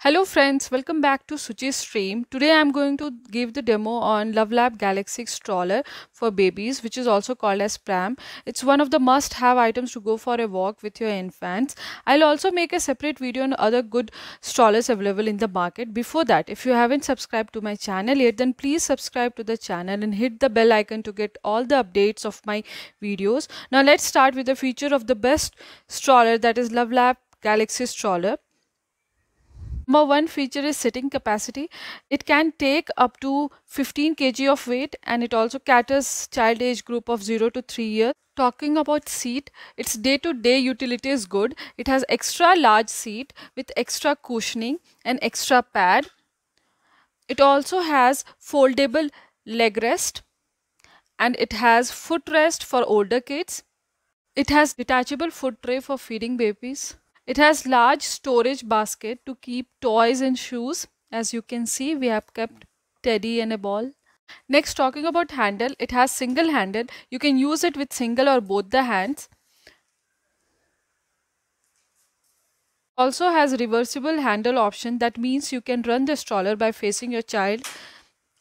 Hello friends, welcome back to Suchi stream. Today I'm going to give the demo on LoveLab Galaxy Stroller for babies which is also called as Pram. It's one of the must have items to go for a walk with your infants. I'll also make a separate video on other good strollers available in the market. Before that, if you haven't subscribed to my channel yet then please subscribe to the channel and hit the bell icon to get all the updates of my videos. Now let's start with the feature of the best stroller that is LoveLab Galaxy Stroller. Number one feature is sitting capacity. It can take up to 15 kg of weight and it also caters child age group of 0 to 3 years. Talking about seat, its day-to-day utility is good. It has extra large seat with extra cushioning and extra pad. It also has foldable leg rest and it has footrest for older kids. It has detachable foot tray for feeding babies. It has large storage basket to keep toys and shoes. As you can see, we have kept teddy and a ball. Next, talking about handle, it has single handle. You can use it with single or both the hands. Also has reversible handle option that means you can run the stroller by facing your child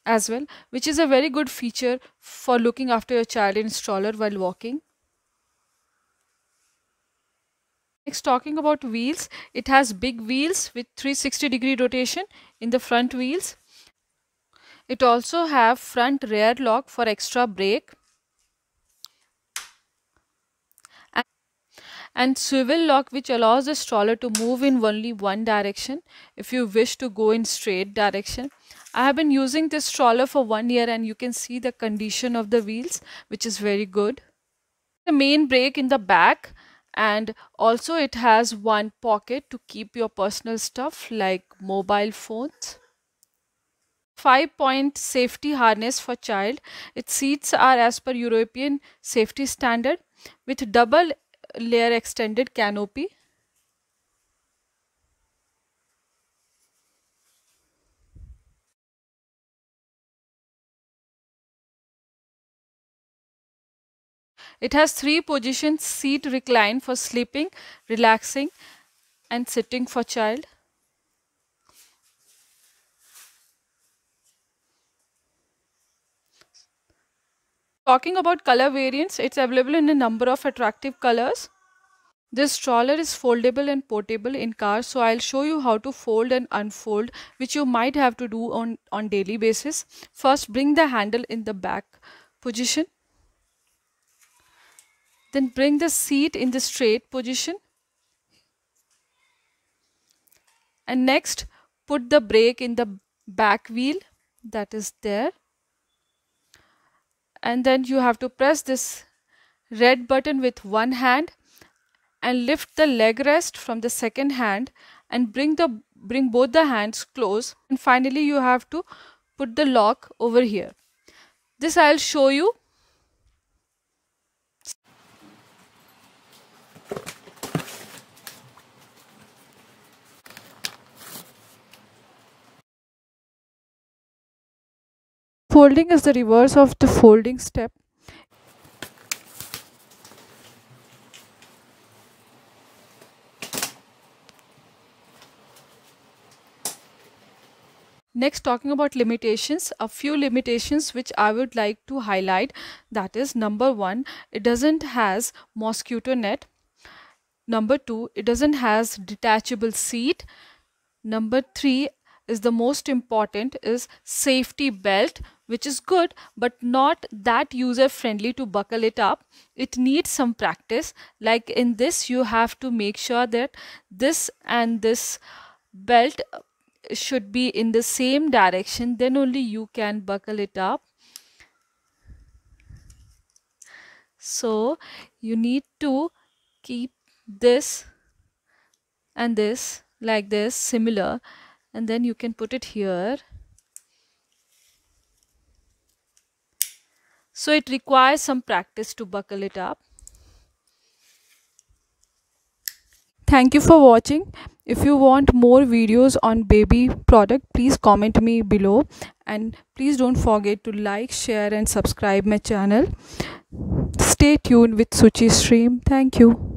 as well which is a very good feature for looking after your child in stroller while walking. Next talking about wheels, it has big wheels with 360 degree rotation in the front wheels. It also have front rear lock for extra brake. and swivel lock which allows the stroller to move in only one direction if you wish to go in straight direction i have been using this stroller for one year and you can see the condition of the wheels which is very good the main brake in the back and also it has one pocket to keep your personal stuff like mobile phones five point safety harness for child its seats are as per european safety standard with double layer extended canopy It has three positions, seat recline for sleeping, relaxing and sitting for child. Talking about color variants, it's available in a number of attractive colors. This stroller is foldable and portable in car, so I'll show you how to fold and unfold, which you might have to do on, on daily basis. First, bring the handle in the back position. Then bring the seat in the straight position. And next, put the brake in the back wheel that is there. And then you have to press this red button with one hand and lift the leg rest from the second hand and bring the bring both the hands close and finally you have to put the lock over here this i'll show you folding is the reverse of the folding step Next, talking about limitations, a few limitations which I would like to highlight. That is number one, it doesn't has mosquito net. Number two, it doesn't has detachable seat. Number three is the most important is safety belt which is good but not that user friendly to buckle it up it needs some practice like in this you have to make sure that this and this belt should be in the same direction then only you can buckle it up so you need to keep this and this like this similar and then you can put it here So it requires some practice to buckle it up. Thank you for watching. If you want more videos on baby product, please comment me below and please don't forget to like, share and subscribe my channel. Stay tuned with Suchi Stream. Thank you.